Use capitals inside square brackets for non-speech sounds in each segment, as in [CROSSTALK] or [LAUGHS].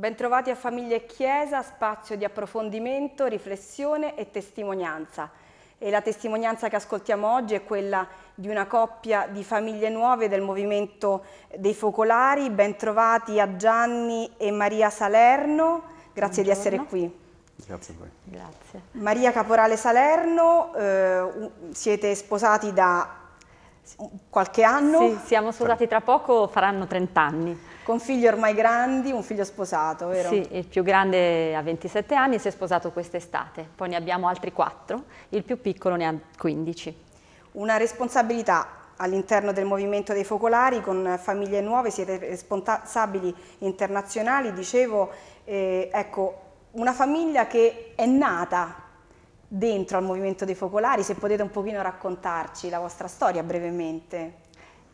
Bentrovati a Famiglia e Chiesa, spazio di approfondimento, riflessione e testimonianza. E la testimonianza che ascoltiamo oggi è quella di una coppia di famiglie nuove del movimento dei focolari. Bentrovati a Gianni e Maria Salerno, grazie Buongiorno. di essere qui. Grazie a voi. Grazie. Maria Caporale Salerno, eh, siete sposati da qualche anno. Sì, siamo sposati tra poco, faranno 30 anni. Con figli ormai grandi, un figlio sposato, vero? Sì, il più grande ha 27 anni e si è sposato quest'estate, poi ne abbiamo altri 4, il più piccolo ne ha 15. Una responsabilità all'interno del movimento dei focolari con famiglie nuove, siete responsabili internazionali, dicevo, eh, ecco, una famiglia che è nata dentro al Movimento dei Focolari, se potete un pochino raccontarci la vostra storia brevemente.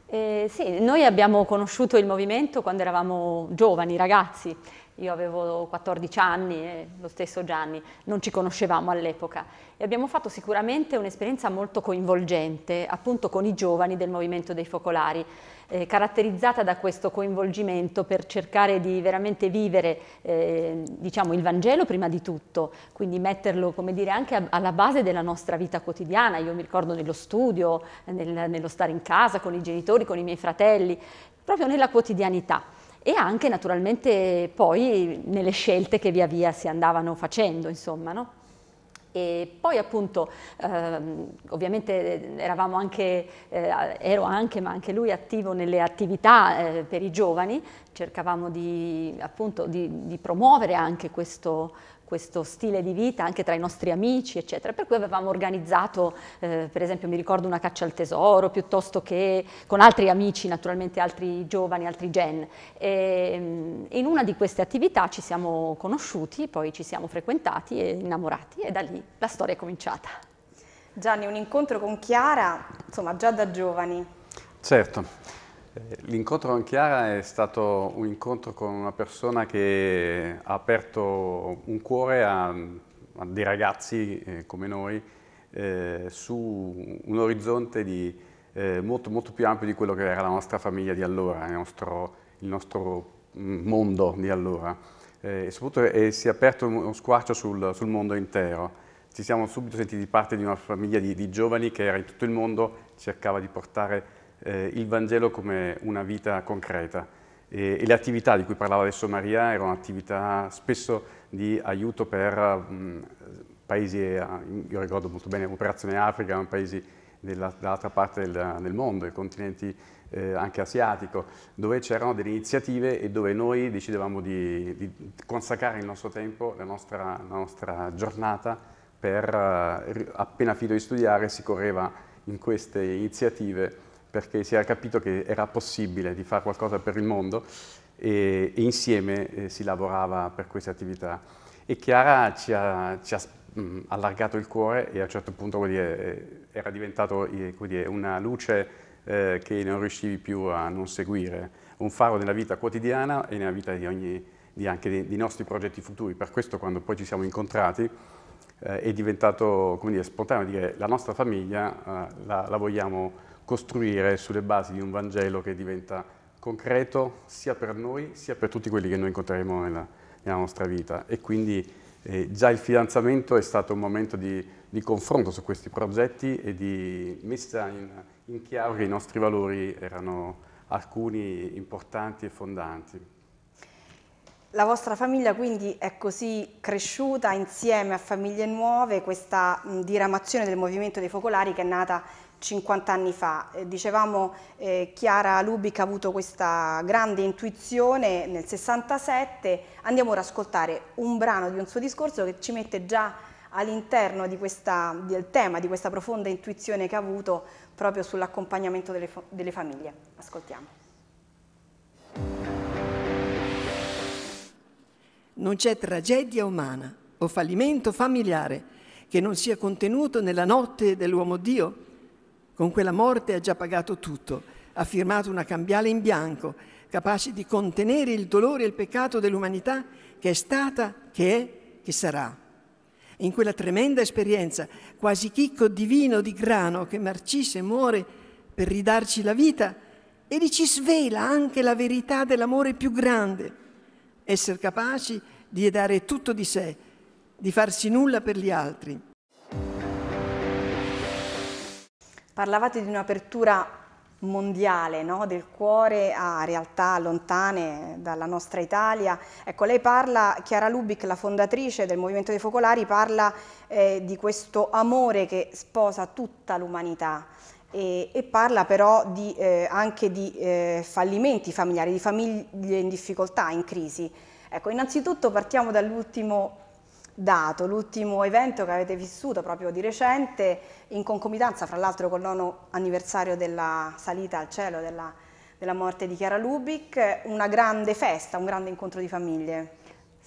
Eh, sì, noi abbiamo conosciuto il movimento quando eravamo giovani, ragazzi, io avevo 14 anni e lo stesso Gianni, non ci conoscevamo all'epoca e abbiamo fatto sicuramente un'esperienza molto coinvolgente appunto con i giovani del Movimento dei Focolari eh, caratterizzata da questo coinvolgimento per cercare di veramente vivere eh, diciamo, il Vangelo prima di tutto, quindi metterlo come dire, anche a, alla base della nostra vita quotidiana. Io mi ricordo nello studio, nel, nello stare in casa con i genitori, con i miei fratelli, proprio nella quotidianità e anche naturalmente poi nelle scelte che via via si andavano facendo, insomma, no? E poi appunto, ehm, ovviamente eh, eravamo anche, eh, ero anche, ma anche lui attivo nelle attività eh, per i giovani, cercavamo di, appunto, di, di promuovere anche questo, questo stile di vita anche tra i nostri amici, eccetera. Per cui avevamo organizzato, eh, per esempio, mi ricordo una caccia al tesoro, piuttosto che con altri amici, naturalmente altri giovani, altri gen. E, mm, in una di queste attività ci siamo conosciuti, poi ci siamo frequentati e innamorati e da lì la storia è cominciata. Gianni, un incontro con Chiara, insomma, già da giovani. Certo. Eh, l'incontro con Chiara è stato un incontro con una persona che ha aperto un cuore a, a dei ragazzi eh, come noi eh, su un orizzonte di, eh, molto, molto, più ampio di quello che era la nostra famiglia di allora, il nostro, il nostro mm, mondo di allora. Eh, e soprattutto si è aperto uno squarcio sul, sul, mondo intero. Ci siamo subito sentiti parte di una famiglia di, di giovani che era in tutto il mondo, cercava di portare eh, il Vangelo come una vita concreta e, e, le attività di cui parlava adesso Maria erano attività spesso di aiuto per mh, mm, paesi, eh, io ricordo molto bene l'operazione Africa, paesi della, dall'altra parte del, del mondo, i continenti eh, anche asiatico, dove c'erano delle iniziative e dove noi decidevamo di, di consacrare il nostro tempo, la nostra, la nostra giornata, per eh, appena finito di studiare si correva in queste iniziative perché si era capito che era possibile di fare qualcosa per il mondo e, e insieme eh, si lavorava per queste attività. E Chiara ci ha, ci ha mh, allargato il cuore e a un certo punto dire, eh, era diventato eh, dire, una luce eh, che non riuscivi più a non seguire, un faro nella vita quotidiana e nella vita di ogni, di anche dei, nostri progetti futuri. Per questo quando poi ci siamo incontrati eh, è diventato come dire, spontaneo dire la nostra famiglia eh, la, la vogliamo costruire sulle basi di un Vangelo che diventa concreto sia per noi sia per tutti quelli che noi incontreremo nella, nella nostra vita. E quindi eh, già il fidanzamento è stato un momento di, di, confronto su questi progetti e di messa in, in chiaro che i nostri valori erano alcuni importanti e fondanti. La vostra famiglia quindi è così cresciuta insieme a famiglie nuove, questa diramazione del movimento dei focolari che è nata 50 anni fa. Eh, dicevamo eh, Chiara Lubic ha avuto questa grande intuizione nel 67, andiamo ora ad ascoltare un brano di un suo discorso che ci mette già all'interno di questa, del tema, di questa profonda intuizione che ha avuto proprio sull'accompagnamento delle, delle famiglie. Ascoltiamo. Non c'è tragedia umana o fallimento familiare che non sia contenuto nella notte dell'uomo Dio con quella morte ha già pagato tutto, ha firmato una cambiale in bianco, capace di contenere il dolore e il peccato dell'umanità che è stata, che è, che sarà. In quella tremenda esperienza, quasi chicco divino di grano che marcisse e muore per ridarci la vita, egli ci svela anche la verità dell'amore più grande, essere capaci di dare tutto di sé, di farsi nulla per gli altri. Parlavate di un'apertura mondiale no? del cuore a realtà lontane dalla nostra Italia. Ecco, lei parla, Chiara Lubic, la fondatrice del Movimento dei Focolari, parla eh, di questo amore che sposa tutta l'umanità. E, e, parla però di, eh, anche di eh, fallimenti familiari, di famiglie in difficoltà, in crisi. Ecco, innanzitutto partiamo dall'ultimo dato. L'ultimo evento che avete vissuto proprio di recente, in concomitanza fra l'altro col nono anniversario della salita al cielo della, della morte di Chiara Lubic, una grande festa, un grande incontro di famiglie.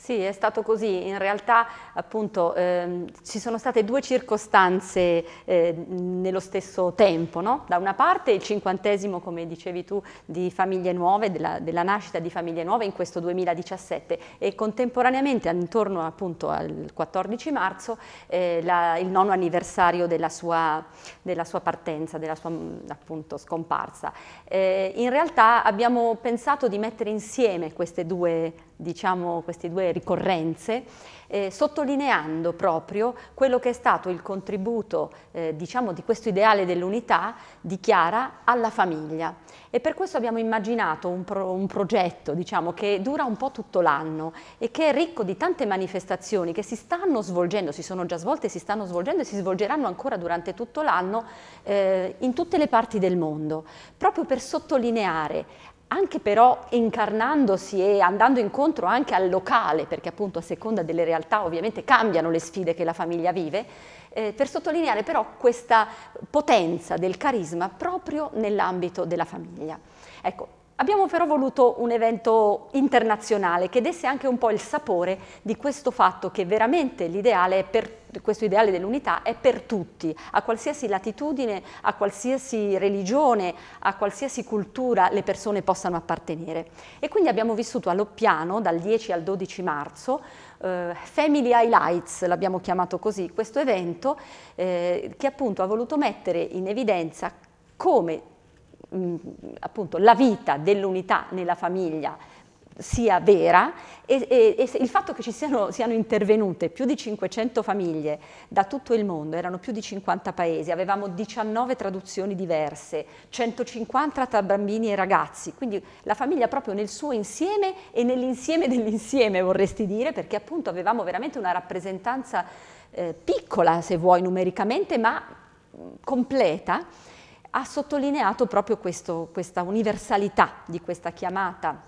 Sì, è stato così. In realtà appunto ehm, ci sono state due circostanze eh, nello stesso tempo. No? Da una parte il cinquantesimo, come dicevi tu, di famiglie nuove, della, della, nascita di famiglie nuove in questo 2017 e contemporaneamente intorno appunto al 14 marzo eh, la, il nono anniversario della sua, della sua, partenza, della sua appunto scomparsa. Eh, in realtà abbiamo pensato di mettere insieme queste due diciamo, queste due ricorrenze, eh, sottolineando proprio quello che è stato il contributo eh, diciamo, di questo ideale dell'unità di Chiara alla famiglia. E per questo abbiamo immaginato un, pro, un progetto diciamo, che dura un po' tutto l'anno e che è ricco di tante manifestazioni che si stanno svolgendo, si sono già svolte, si stanno svolgendo e si svolgeranno ancora durante tutto l'anno eh, in tutte le parti del mondo, proprio per sottolineare anche però incarnandosi e andando incontro anche al locale, perché appunto a seconda delle realtà ovviamente cambiano le sfide che la famiglia vive, eh, per sottolineare però questa potenza del carisma proprio nell'ambito della famiglia. Ecco, Abbiamo però voluto un evento internazionale che desse anche un po' il sapore di questo fatto che veramente l'ideale per questo ideale dell'unità è per tutti, a qualsiasi latitudine, a qualsiasi religione, a qualsiasi cultura le persone possano appartenere. E quindi abbiamo vissuto a Loppiano dal 10 al 12 marzo eh, Family Highlights, l'abbiamo chiamato così, questo evento eh, che appunto ha voluto mettere in evidenza come mh, mm, appunto, la vita dell'unità nella famiglia sia vera e, e, e, il fatto che ci siano, siano, intervenute più di 500 famiglie da tutto il mondo, erano più di 50 paesi, avevamo 19 traduzioni diverse, 150 tra bambini e ragazzi, quindi la famiglia proprio nel suo insieme e nell'insieme dell'insieme vorresti dire, perché appunto avevamo veramente una rappresentanza eh, piccola se vuoi numericamente, ma mm, completa ha sottolineato proprio questo, questa universalità di questa chiamata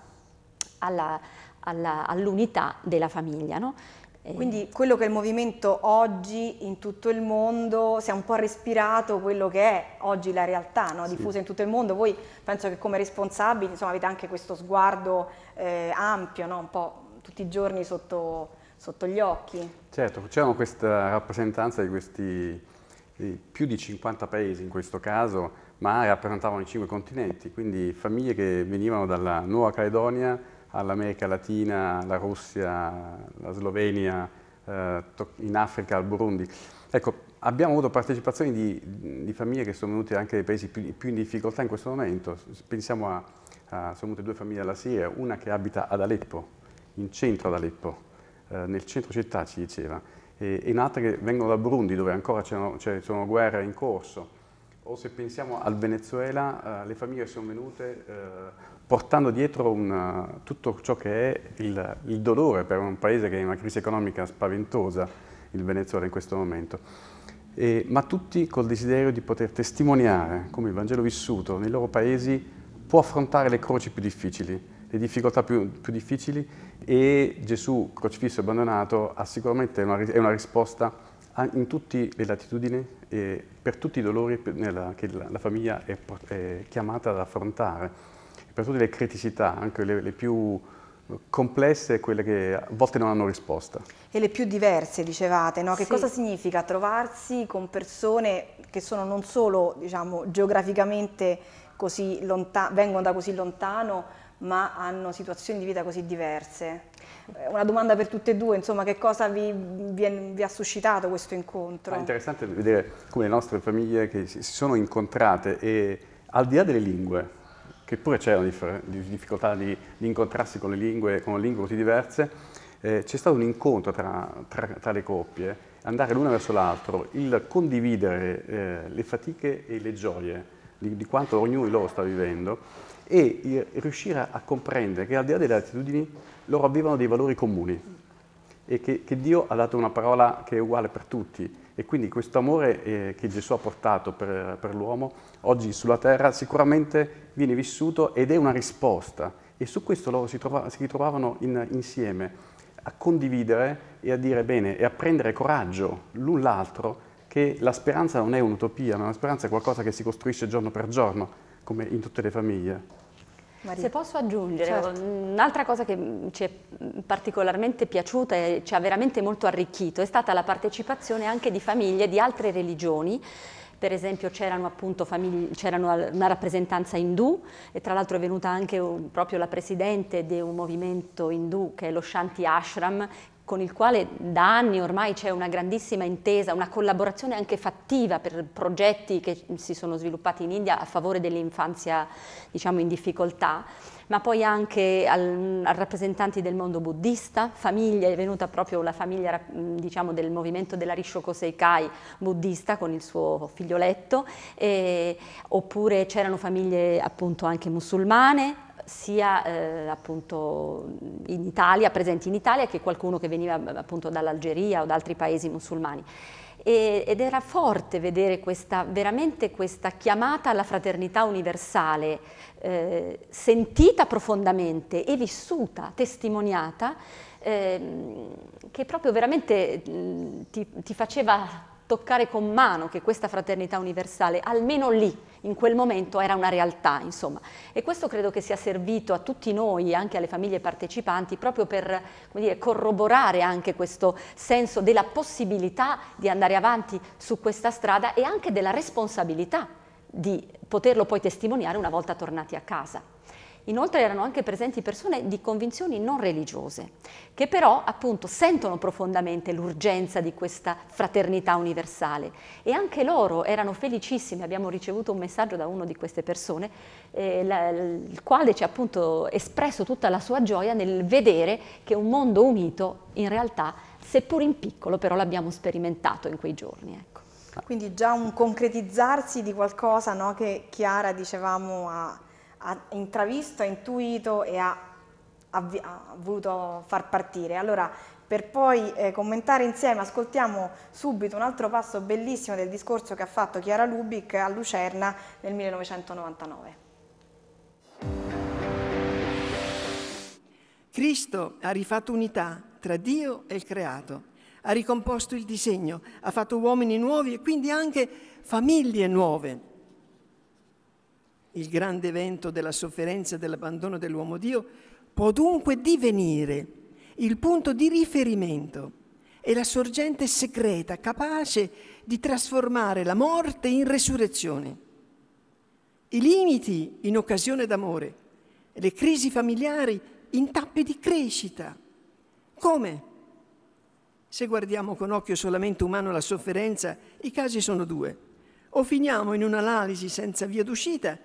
all'unità della famiglia. No? Eh, Quindi quello che è il movimento oggi in tutto il mondo si è un po' respirato quello che è oggi la realtà no? diffusa sì. in tutto il mondo. Voi penso che come responsabili insomma, avete anche questo sguardo eh, ampio, no? un po' tutti i giorni sotto, sotto gli occhi. Certo, facciamo questa rappresentanza di questi di più di 50 paesi in questo caso, ma rappresentavano i cinque continenti, quindi famiglie che venivano dalla Nuova Caledonia all'America Latina, la Russia, la Slovenia, eh, in Africa, al Burundi. Ecco, abbiamo avuto partecipazioni di, di, famiglie che sono venute anche dai paesi più, più in difficoltà in questo momento. Pensiamo a, a, sono venute due famiglie dalla Siria, una che abita ad Aleppo, in centro ad Aleppo, eh, nel centro città ci diceva, e in altre che vengono da Burundi dove ancora c'è, cioè, sono guerre in corso. O se pensiamo al Venezuela, eh, le famiglie sono venute eh, portando dietro una, eh, tutto ciò che è il, il, dolore per un paese che è in una crisi economica spaventosa, il Venezuela in questo momento. E, ma tutti col desiderio di poter testimoniare come il Vangelo vissuto nei loro paesi può affrontare le croci più difficili, le difficoltà più, più difficili e Gesù crocifisso e abbandonato ha sicuramente una, è una risposta in tutte le latitudini e per tutti i dolori che la, famiglia è, è, chiamata ad affrontare, per tutte le criticità, anche le, le più complesse e quelle che a volte non hanno risposta. E le più diverse, dicevate, no? Che sì. cosa significa trovarsi con persone che sono non solo, diciamo, geograficamente così lontane, vengono da così lontano, ma hanno situazioni di vita così diverse. Eh, una domanda per tutte e due, insomma, che cosa vi, vi, vi ha suscitato questo incontro? È interessante vedere come le nostre famiglie che si sono incontrate e al di là delle lingue, che pure c'è una difficoltà di, di, incontrarsi con le lingue, con lingue così diverse, eh, c'è stato un incontro tra, tra, tra le coppie, andare l'una verso l'altro, il condividere eh, le fatiche e le gioie di, di quanto ognuno di loro sta vivendo, e eh, riuscire a comprendere che al di là delle attitudini loro avevano dei valori comuni e che, che Dio ha dato una parola che è uguale per tutti e quindi questo amore eh, che Gesù ha portato per, per l'uomo oggi sulla terra sicuramente viene vissuto ed è una risposta e su questo loro si, trova, si ritrovavano in, insieme a condividere e a dire bene e a prendere coraggio l'un l'altro che la speranza non è un'utopia, ma la speranza è qualcosa che si costruisce giorno per giorno, come in tutte le famiglie. Maria. Se posso aggiungere, certo. un'altra cosa che mm, ci è mm, particolarmente piaciuta e ci ha veramente molto arricchito è stata la partecipazione anche di famiglie di altre religioni per esempio c'erano una rappresentanza indù e tra l'altro è venuta anche un, mm, proprio la presidente di un movimento indù che è lo Shanti Ashram con il quale da anni ormai c'è una grandissima intesa, una collaborazione anche fattiva per progetti che si sono sviluppati in India a favore dell'infanzia diciamo, in difficoltà, ma poi anche al, a rappresentanti del mondo buddista, famiglie, è venuta proprio la famiglia diciamo, del movimento della Rishoko Seikai buddista con il suo figlioletto, e, oppure c'erano famiglie appunto anche musulmane, sia eh, appunto in Italia, presenti in Italia, che qualcuno che veniva eh, appunto dall'Algeria o da altri paesi musulmani. E, ed era forte vedere questa, veramente questa chiamata alla fraternità universale, eh, sentita profondamente e vissuta, testimoniata, eh, che proprio veramente mm, ti, ti faceva toccare con mano che questa fraternità universale, almeno lì, in quel momento, era una realtà, insomma. E questo credo che sia servito a tutti noi, e anche alle famiglie partecipanti, proprio per dire, corroborare anche questo senso della possibilità di andare avanti su questa strada e anche della responsabilità di poterlo poi testimoniare una volta tornati a casa. Inoltre erano anche presenti persone di convinzioni non religiose, che però appunto sentono profondamente l'urgenza di questa fraternità universale e anche loro erano felicissimi, abbiamo ricevuto un messaggio da una di queste persone, eh, la, il quale ci ha appunto espresso tutta la sua gioia nel vedere che un mondo unito in realtà, seppur in piccolo, però l'abbiamo sperimentato in quei giorni. Ecco. Quindi già un concretizzarsi di qualcosa no, che Chiara dicevamo ha ha intravisto, ha intuito e ha, ha, ha voluto far partire. Allora, per poi eh, commentare insieme, ascoltiamo subito un altro passo bellissimo del discorso che ha fatto Chiara Lubic a Lucerna nel 1999. Cristo ha rifatto unità tra Dio e il creato, ha ricomposto il disegno, ha fatto uomini nuovi e quindi anche famiglie nuove il grande evento della sofferenza e dell'abbandono dell'uomo Dio, può dunque divenire il punto di riferimento e la sorgente segreta capace di trasformare la morte in resurrezione. I limiti in occasione d'amore, le crisi familiari in tappe di crescita. Come? Se guardiamo con occhio solamente umano la sofferenza, i casi sono due. O finiamo in un'analisi senza via d'uscita,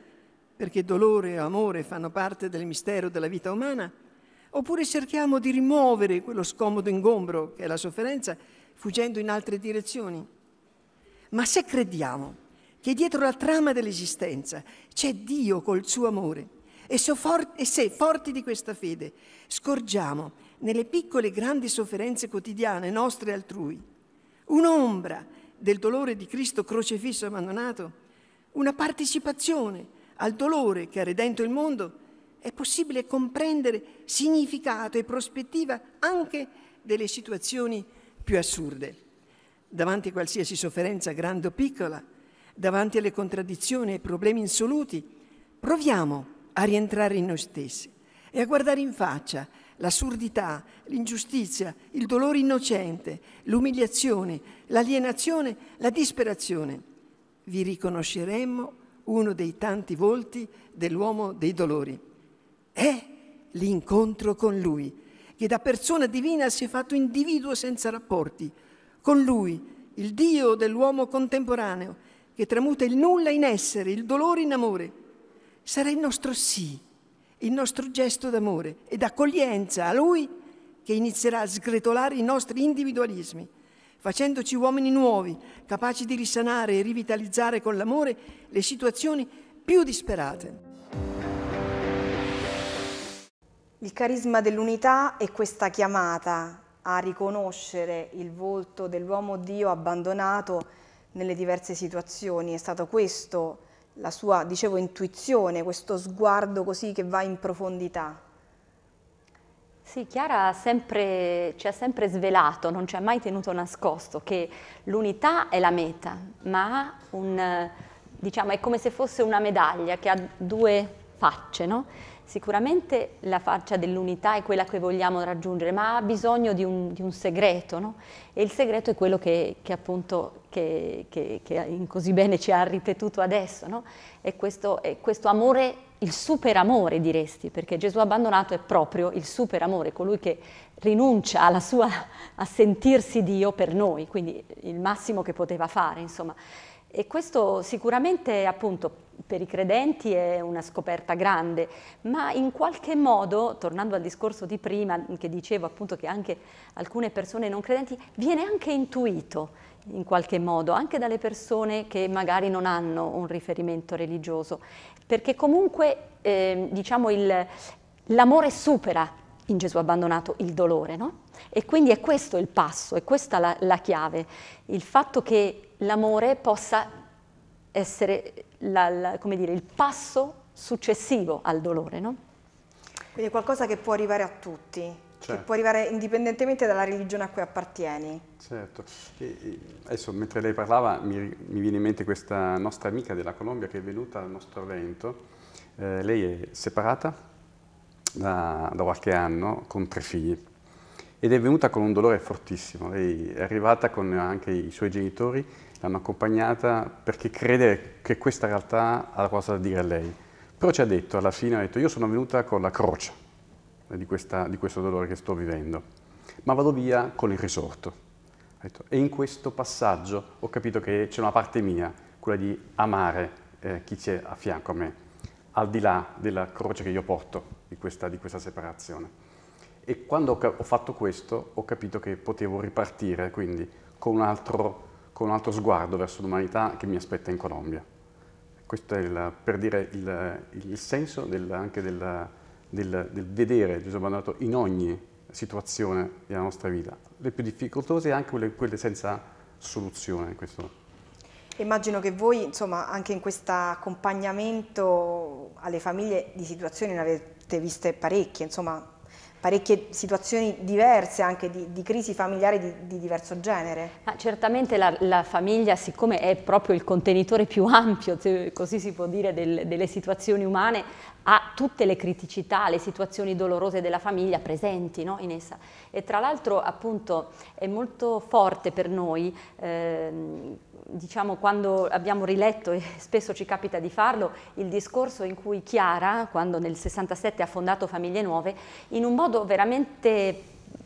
perché dolore e amore fanno parte del mistero della vita umana, oppure cerchiamo di rimuovere quello scomodo ingombro che è la sofferenza, fuggendo in altre direzioni. Ma se crediamo che dietro la trama dell'esistenza c'è Dio col suo amore, e, se forti di questa fede scorgiamo nelle piccole e grandi sofferenze quotidiane nostre e altrui un'ombra del dolore di Cristo crocifisso abbandonato, una partecipazione al dolore che ha redento il mondo, è possibile comprendere significato e prospettiva anche delle situazioni più assurde. Davanti a qualsiasi sofferenza, grande o piccola, davanti alle contraddizioni e ai problemi insoluti, proviamo a rientrare in noi stessi e a guardare in faccia l'assurdità, l'ingiustizia, il dolore innocente, l'umiliazione, l'alienazione, la disperazione. Vi riconosceremmo uno dei tanti volti dell'uomo dei dolori. È l'incontro con lui, che da persona divina si è fatto individuo senza rapporti. Con lui, il Dio dell'uomo contemporaneo, che tramuta il nulla in essere, il dolore in amore. Sarà il nostro sì, il nostro gesto d'amore ed accoglienza a lui che inizierà a sgretolare i nostri individualismi facendoci uomini nuovi, capaci di risanare e rivitalizzare con l'amore le situazioni più disperate. Il carisma dell'unità è questa chiamata a riconoscere il volto dell'uomo Dio abbandonato nelle diverse situazioni. È stato questo la sua, dicevo, intuizione, questo sguardo così che va in profondità. Sì, Chiara sempre, ci ha sempre svelato, non ci ha mai tenuto nascosto, che l'unità è la meta, ma un, diciamo, è come se fosse una medaglia che ha due facce, no? Sicuramente la faccia dell'unità è quella che vogliamo raggiungere, ma ha bisogno di un, di un segreto, no? E il segreto è quello che, che appunto che, che, che così bene ci ha ripetuto adesso, no? È questo, è questo amore, il superamore diresti, perché Gesù abbandonato è proprio il superamore, colui che rinuncia alla sua, a sentirsi Dio per noi, quindi il massimo che poteva fare, insomma. E questo sicuramente appunto per i credenti è una scoperta grande, ma in qualche modo, tornando al discorso di prima, che dicevo appunto che anche alcune persone non credenti, viene anche intuito in qualche modo, anche dalle persone che magari non hanno un riferimento religioso, perché comunque eh, diciamo l'amore supera in Gesù ha abbandonato il dolore, no? E quindi è questo il passo, è questa la, la chiave, il fatto che l'amore possa essere, la, la, come dire, il passo successivo al dolore, no? Quindi è qualcosa che può arrivare a tutti, Certo. che può arrivare indipendentemente dalla religione a cui appartieni. Certo. E adesso, mentre lei parlava, mi, mi, viene in mente questa nostra amica della Colombia che è venuta al nostro evento. Eh, lei è separata? da, da qualche anno con tre figli ed è venuta con un dolore fortissimo. Lei è arrivata con anche i suoi genitori, l'hanno accompagnata perché crede che questa realtà ha qualcosa da dire a lei. Però ci ha detto, alla fine ha detto, io sono venuta con la croce di, questa, di questo dolore che sto vivendo, ma vado via con il risorto. Detto, e in questo passaggio ho capito che c'è una parte mia, quella di amare eh, chi c'è a fianco a me, al di là della croce che io porto di questa, di questa separazione. E quando ho, fatto questo ho capito che potevo ripartire quindi con un altro, con un altro sguardo verso l'umanità che mi aspetta in Colombia. Questo è il, per dire il, il senso del, anche del, del, del vedere Gesù Abbandonato in ogni situazione della nostra vita, le più difficoltose e anche quelle, quelle senza soluzione. in Questo. momento. Immagino che voi, insomma, anche in questo accompagnamento alle famiglie di situazioni ne avete viste parecchie, insomma, parecchie situazioni diverse anche di, di crisi familiare di, di diverso genere. Ah, certamente la, la, famiglia, siccome è proprio il contenitore più [LAUGHS] ampio, così si può dire, del, delle situazioni umane, ha tutte le criticità, le situazioni dolorose della famiglia presenti no, in essa. E tra l'altro appunto è molto forte per noi eh, diciamo quando abbiamo riletto, e [LAUGHS] spesso ci capita di farlo, il discorso in cui Chiara, quando nel 67 ha fondato Famiglie Nuove, in un modo veramente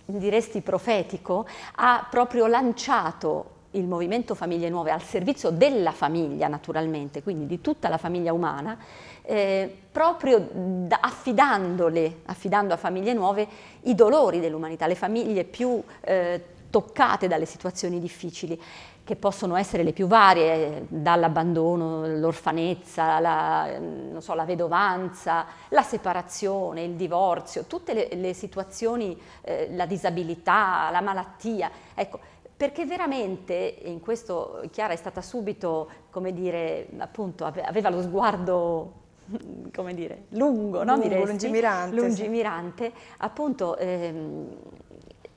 diresti profetico, ha proprio lanciato il movimento Famiglie Nuove al servizio della famiglia naturalmente, quindi di tutta la famiglia umana, eh, proprio da, affidandole, affidando a Famiglie Nuove i dolori dell'umanità, le famiglie più eh, toccate dalle situazioni difficili, che possono essere le più varie, dall'abbandono, l'orfanezza, la, so, la vedovanza, la separazione, il divorzio, tutte le, le situazioni, eh, la disabilità, la malattia. Ecco, perché veramente, in questo Chiara è stata subito, come dire, appunto, aveva lo sguardo [LAUGHS] come dire, lungo, lungo Diresti, lungimirante, lungimirante sì. appunto ehm,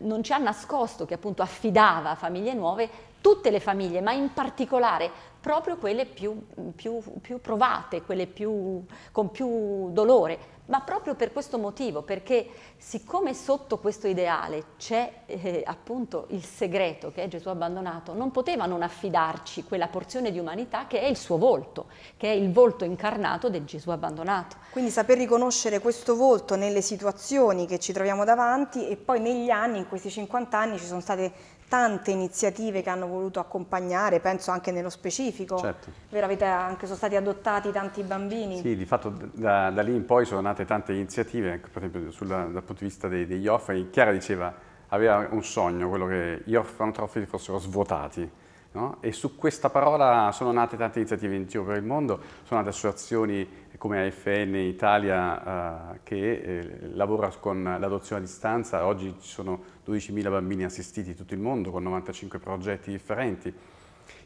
non ci ha nascosto che appunto affidava a famiglie nuove tutte le famiglie, ma in particolare proprio quelle più, più, più provate, quelle più, con più dolore, ma proprio per questo motivo, perché siccome sotto questo ideale c'è eh, appunto il segreto che è Gesù abbandonato, non poteva non affidarci quella porzione di umanità che è il suo volto, che è il volto incarnato del Gesù abbandonato. Quindi saper riconoscere questo volto nelle situazioni che ci troviamo davanti e poi negli anni, in questi 50 anni, ci sono state tante iniziative che hanno voluto accompagnare, penso anche nello specifico. Certo. Vero, avete anche, sono stati adottati tanti bambini. Sì, di fatto da, da lì in poi sono nate tante iniziative, per esempio sulla, dal punto di vista dei, degli orfani. Chiara diceva, aveva un sogno, quello che gli orfanotrofi fossero svuotati. No? E su questa parola sono nate tante iniziative in giro per il mondo, sono nate associazioni come AFN Italia eh, che eh, lavora con l'adozione a distanza, oggi ci sono 12.000 bambini assistiti in tutto il mondo con 95 progetti differenti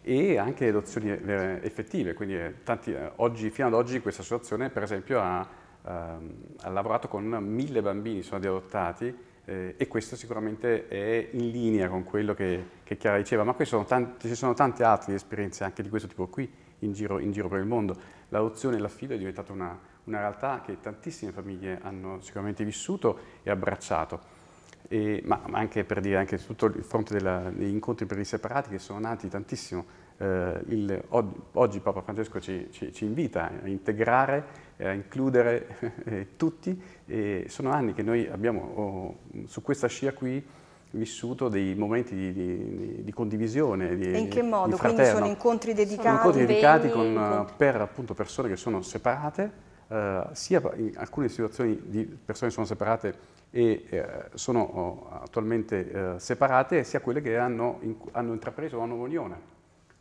e anche le adozioni eh, effettive, quindi eh, tanti, eh, oggi, fino ad oggi questa associazione per esempio ha, ehm, ha lavorato con mille bambini sono adottati eh, e questo sicuramente è in linea con quello che, che Chiara diceva, ma sono tanti, ci sono tante altre esperienze anche di questo tipo qui in giro, in giro per il mondo l'adozione e l'affido è diventata una, una, realtà che tantissime famiglie hanno sicuramente vissuto e abbracciato. E, ma, ma, anche per dire, anche tutto il fronte della, degli incontri per i separati che sono nati tantissimo. Eh, il, oggi Papa Francesco ci, ci, ci, invita a integrare, eh, a includere [LAUGHS] eh, tutti e sono anni che noi abbiamo oh, su questa scia qui vissuto dei momenti di, di, di condivisione. Di, e in che modo? Quindi sono incontri dedicati? Sono incontri dedicati con, incontri. Eh, per appunto, persone che sono separate, eh, sia in alcune situazioni di persone che sono separate e eh, sono oh, attualmente eh, separate, sia quelle che hanno, in, hanno intrapreso una nuova unione.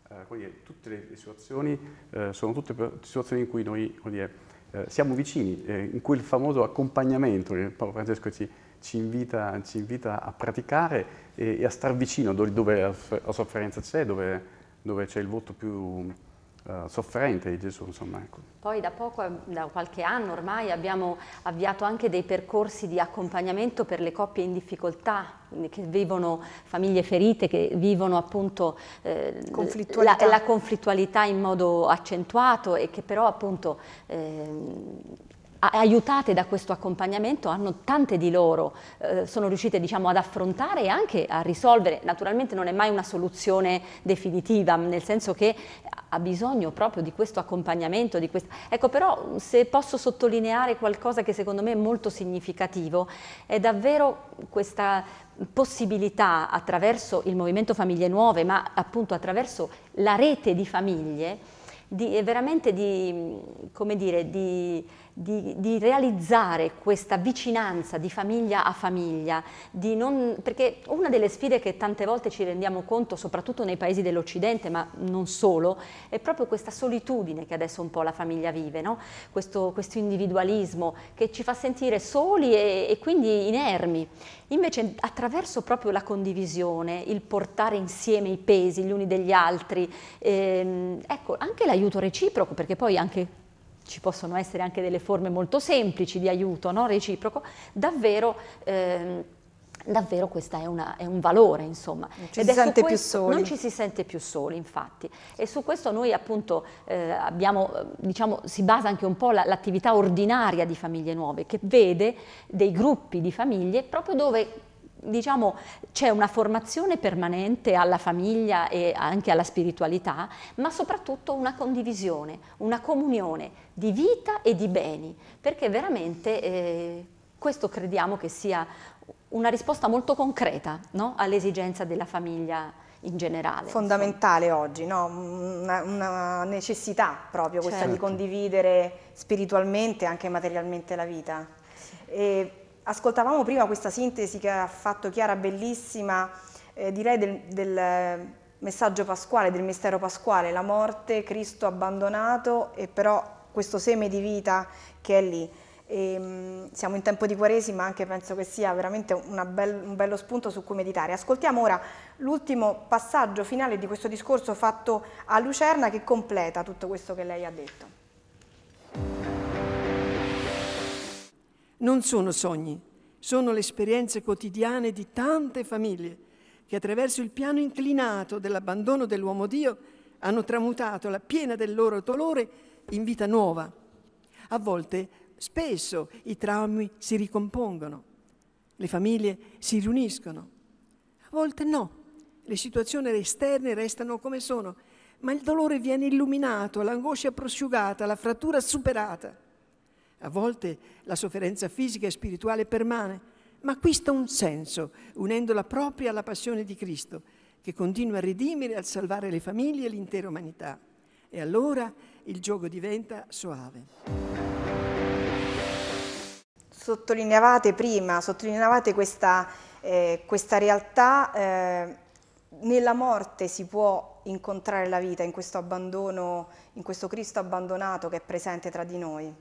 Eh, quindi tutte le, situazioni eh, sono tutte situazioni in cui noi dire, siamo vicini, in quel famoso accompagnamento che Paolo Francesco ci ci invita, ci invita a praticare e, e, a star vicino dove, dove la, sofferenza c'è, dove, dove c'è il voto più, eh, sofferente di Gesù. Insomma, ecco. Poi da poco, eh, da qualche anno ormai, abbiamo avviato anche dei percorsi di accompagnamento per le coppie in difficoltà, che vivono famiglie ferite, che vivono appunto eh, conflittualità. La, la, conflittualità in modo accentuato e che però appunto eh, aiutate da questo accompagnamento hanno tante di loro, eh, sono riuscite diciamo, ad affrontare e anche a risolvere, naturalmente non è mai una soluzione definitiva, nel senso che ha bisogno proprio di questo accompagnamento, di quest... ecco però se posso sottolineare qualcosa che secondo me è molto significativo, è davvero questa possibilità attraverso il Movimento Famiglie Nuove, ma appunto attraverso la rete di famiglie, di, veramente di, come dire, di di, di, realizzare questa vicinanza di famiglia a famiglia, non, perché una delle sfide che tante volte ci rendiamo conto, soprattutto nei paesi dell'Occidente, ma non solo, è proprio questa solitudine che adesso un po' la famiglia vive, no? questo, questo, individualismo che ci fa sentire soli e, e quindi inermi. Invece attraverso proprio la condivisione, il portare insieme i pesi gli uni degli altri, ehm, ecco, anche l'aiuto reciproco, perché poi anche ci possono essere anche delle forme molto semplici di aiuto no? reciproco, davvero... Ehm, davvero questo è, è, un valore, insomma. Non ci Ed si sente più soli. Non ci si sente più soli, infatti. E su questo noi appunto eh, abbiamo, eh, diciamo, si basa anche un po' l'attività ordinaria di Famiglie Nuove, che vede dei gruppi di famiglie proprio dove diciamo, c'è una formazione permanente alla famiglia e anche alla spiritualità, ma soprattutto una condivisione, una comunione di vita e di beni, perché veramente eh, questo crediamo che sia una risposta molto concreta no? all'esigenza della famiglia in generale. Fondamentale insomma. oggi, no? una, una, necessità proprio questa certo. di condividere spiritualmente e anche materialmente la vita. Sì. E Ascoltavamo prima questa sintesi che ha fatto Chiara bellissima, eh, direi del, del, eh, messaggio pasquale, del mistero pasquale, la morte, Cristo abbandonato e però questo seme di vita che è lì. E, ehm, siamo in tempo di Quaresima, anche penso che sia veramente bel, un bello spunto su cui meditare. Ascoltiamo ora l'ultimo passaggio finale di questo discorso fatto a Lucerna che completa tutto questo che lei ha detto. Non sono sogni, sono le esperienze quotidiane di tante famiglie che attraverso il piano inclinato dell'abbandono dell'uomo Dio hanno tramutato la piena del loro dolore in vita nuova. A volte, spesso, i traumi si ricompongono, le famiglie si riuniscono, a volte no, le situazioni esterne restano come sono, ma il dolore viene illuminato, l'angoscia prosciugata, la frattura superata. A volte la sofferenza fisica e spirituale permane, ma acquista un senso, unendola la propria alla passione di Cristo, che continua a redimere e a salvare le famiglie e l'intera umanità. E allora il gioco diventa soave. Sottolineavate prima, sottolineavate questa, eh, questa realtà, eh, nella morte si può incontrare la vita, in questo abbandono, in questo Cristo abbandonato che è presente tra di noi.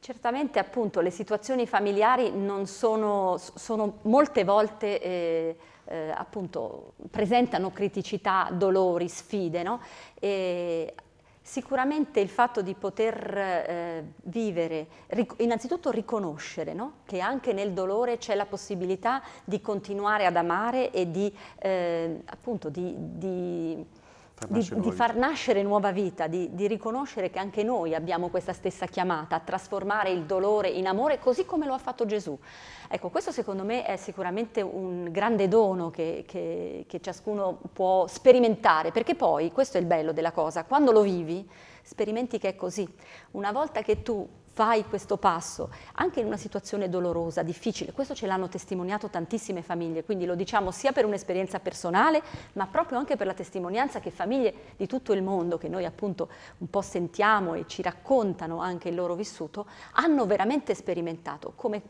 Certamente appunto le situazioni familiari non sono, sono molte volte eh, eh, appunto presentano criticità, dolori, sfide, no? E, Sicuramente il fatto di poter eh, vivere, ric innanzitutto riconoscere no? che anche nel dolore c'è la possibilità di continuare ad amare e di, eh, appunto, di, di di, di, far nascere nuova vita, di, di, riconoscere che anche noi abbiamo questa stessa chiamata a trasformare il dolore in amore così come lo ha fatto Gesù. Ecco, questo secondo me è sicuramente un grande dono che, che, che ciascuno può sperimentare, perché poi, questo è il bello della cosa, quando lo vivi sperimenti che è così. Una volta che tu fai questo passo, anche in una situazione dolorosa, difficile, questo ce l'hanno testimoniato tantissime famiglie, quindi lo diciamo sia per un'esperienza personale, ma proprio anche per la testimonianza che famiglie di tutto il mondo, che noi appunto un po' sentiamo e ci raccontano anche il loro vissuto, hanno veramente sperimentato come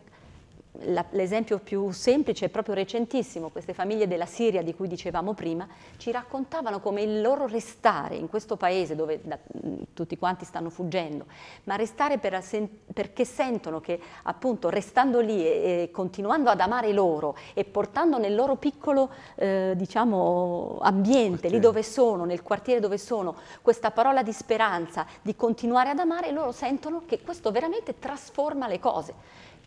l'esempio più semplice, proprio recentissimo, queste famiglie della Siria di cui dicevamo prima, ci raccontavano come il loro restare in questo paese dove da, mm, tutti quanti stanno fuggendo, ma restare per, perché sentono che appunto restando lì e, e, continuando ad amare loro e portando nel loro piccolo eh, diciamo, ambiente, quartiere. lì dove sono, nel quartiere dove sono, questa parola di speranza, di continuare ad amare, loro sentono che questo veramente trasforma le cose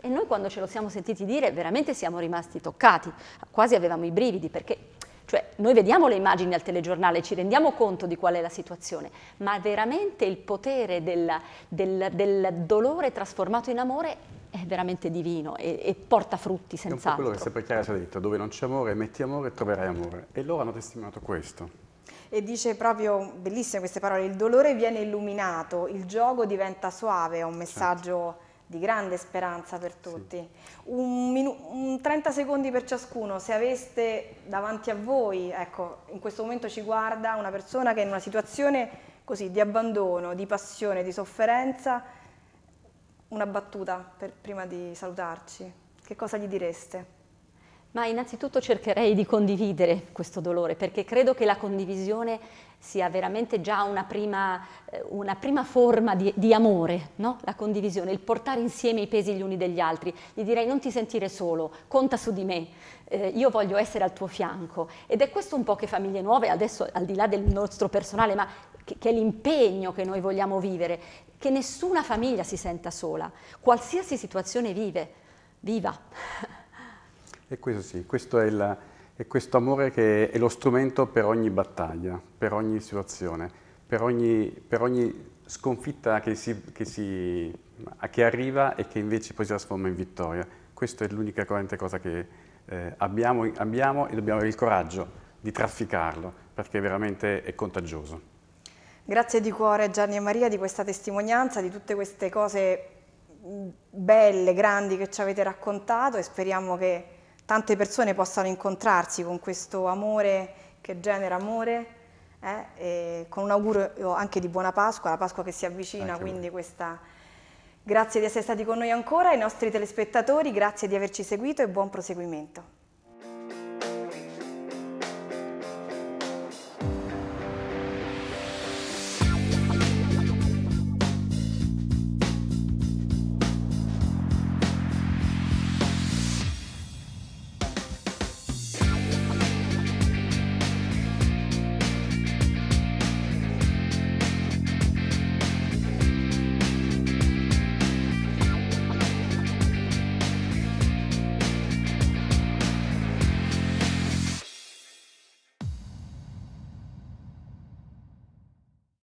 e noi quando ce lo siamo sentiti dire veramente siamo rimasti toccati, quasi avevamo i brividi perché cioè, noi vediamo le immagini al telegiornale, ci rendiamo conto di qual è la situazione, ma veramente il potere della, del, del, dolore trasformato in amore è veramente divino e, e porta frutti senz'altro. È quello che sempre Chiara ci ha detto, dove non c'è amore metti amore troverai amore. E loro hanno testimoniato questo e dice proprio, bellissime queste parole, il dolore viene illuminato, il gioco diventa suave, è un certo. messaggio di grande speranza per tutti. Sì. Un, un 30 secondi per ciascuno, se aveste davanti a voi, ecco, in questo momento ci guarda una persona che è in una situazione così di abbandono, di passione, di sofferenza, una battuta per, prima di salutarci. Che cosa gli direste? Ma innanzitutto cercherei di condividere questo dolore perché credo che la condivisione sia veramente già una prima, eh, una prima forma di, di amore, no? la condivisione, il portare insieme i pesi gli uni degli altri. Gli direi non ti sentire solo, conta su di me, eh, io voglio essere al tuo fianco. Ed è questo un po' che Famiglie Nuove, adesso al di là del nostro personale, ma che, che è l'impegno che noi vogliamo vivere, che nessuna famiglia si senta sola, qualsiasi situazione vive, viva. [LAUGHS] E questo sì, questo è, il, è questo amore che è lo strumento per ogni battaglia, per ogni situazione, per ogni, per ogni sconfitta che, si, che, si, che, arriva e che invece poi si trasforma in vittoria. Questa è l'unica cosa che eh, abbiamo, abbiamo e dobbiamo avere il coraggio di trafficarlo, perché veramente è contagioso. Grazie di cuore Gianni e Maria di questa testimonianza, di tutte queste cose mm, belle, grandi che ci avete raccontato e speriamo che tante persone possano incontrarsi con questo amore che genera amore, eh? con un augurio anche di buona Pasqua, la Pasqua che si avvicina, anche quindi voi. questa... Grazie di essere stati con noi ancora, ai nostri telespettatori, grazie di averci seguito e buon proseguimento.